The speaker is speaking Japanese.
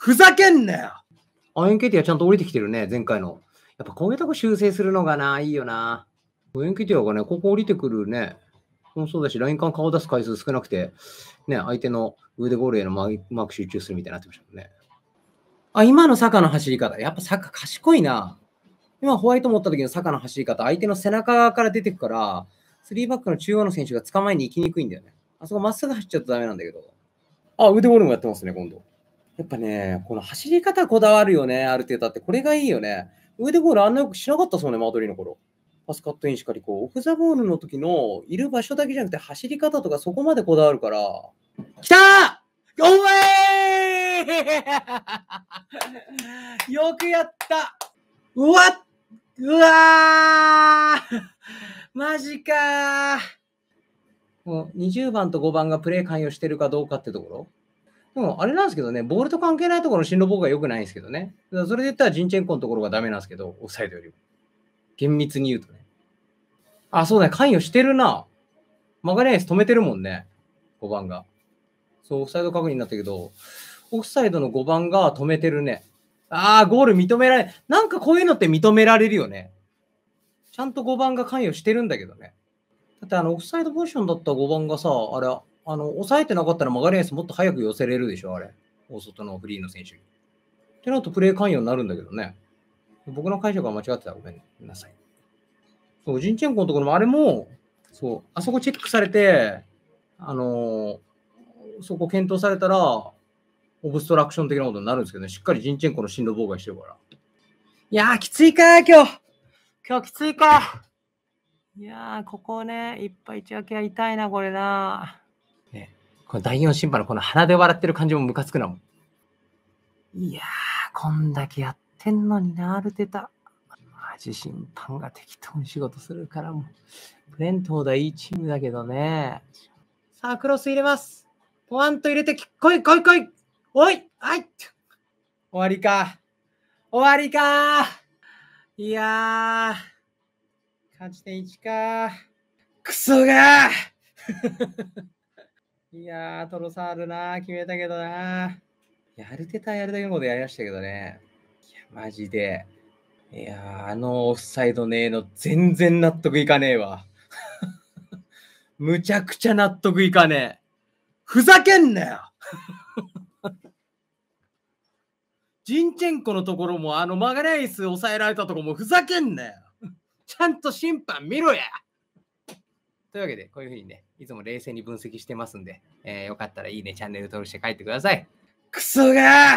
ふざけんなよアエンケティアちゃんと降りてきてるね、前回の。やっぱこういうとこ修正するのがな、いいよな。エンケティアがね、ここ降りてくるね。もそうだし、ライン間顔出す回数少なくて、ね、相手の腕ゴールへのマーク集中するみたいになってましたもんね。あ、今の坂の走り方、やっぱ坂賢いな。今ホワイト持った時の坂の走り方、相手の背中から出てくから、3バックの中央の選手が捕まえに行きにくいんだよね。あそこまっすぐ走っちゃうとダメなんだけど。あ、腕ゴールもやってますね、今度。やっぱね、この走り方こだわるよね、ある程度。だって。これがいいよね。上でゴールあんなよくしなかったそうね、マドリーの頃。パスカットインしかりこう、オフ・ザ・ボールの時のいる場所だけじゃなくて、走り方とかそこまでこだわるから。きたーおえ よくやったうわっうわーマジかー20番と5番がプレイ関与してるかどうかってところでも、あれなんですけどね、ボールと関係ないところの進路妨害良くないんですけどね。それで言ったらジンチェンコのところがダメなんですけど、オフサイドよりも。厳密に言うとね。あ、そうね、関与してるな。マガないでス止めてるもんね、5番が。そう、オフサイド確認になったけど、オフサイドの5番が止めてるね。ああ、ゴール認められ、なんかこういうのって認められるよね。ちゃんと5番が関与してるんだけどね。だってあの、オフサイドポジションだった5番がさ、あれ、あの、抑えてなかったらマガリアスもっと早く寄せれるでしょ、あれ。大外のフリーの選手に。ってなるとプレー関与になるんだけどね。僕の解釈は間違ってたらごめんなさい。そう、ジンチェンコのところも、あれも、そう、あそこチェックされて、あのー、そこ検討されたら、オブストラクション的なことになるんですけどね、しっかりジンチェンコの進路妨害してるから。いやー、きついか今日。今日きついか。いやー、ここね、いっぱい一分けは痛いな、これな。この第4審判のこの鼻で笑ってる感じもムカつくなもん。いやー、こんだけやってんのにな、アルテタ。マジ審判が適当に仕事するからもう。レント第いいチームだけどね。さあ、クロス入れます。ポワンと入れて、来い来い来いおいはい終わりか。終わりかいやー、勝ち点1かくそがー いやー、トロサールなー、決めたけどなー。やるてたやるだけのことやりましたけどね。いや、マジで。いやあのオフサイドねえの、全然納得いかねえわ。むちゃくちゃ納得いかねえ。ふざけんなよジンチェンコのところも、あのマガレイス抑えられたとこもふざけんなよちゃんと審判見ろやというわけで、こういうふうにね、いつも冷静に分析してますんで、えー、よかったらいいね、チャンネル登録して帰ってください。クソがー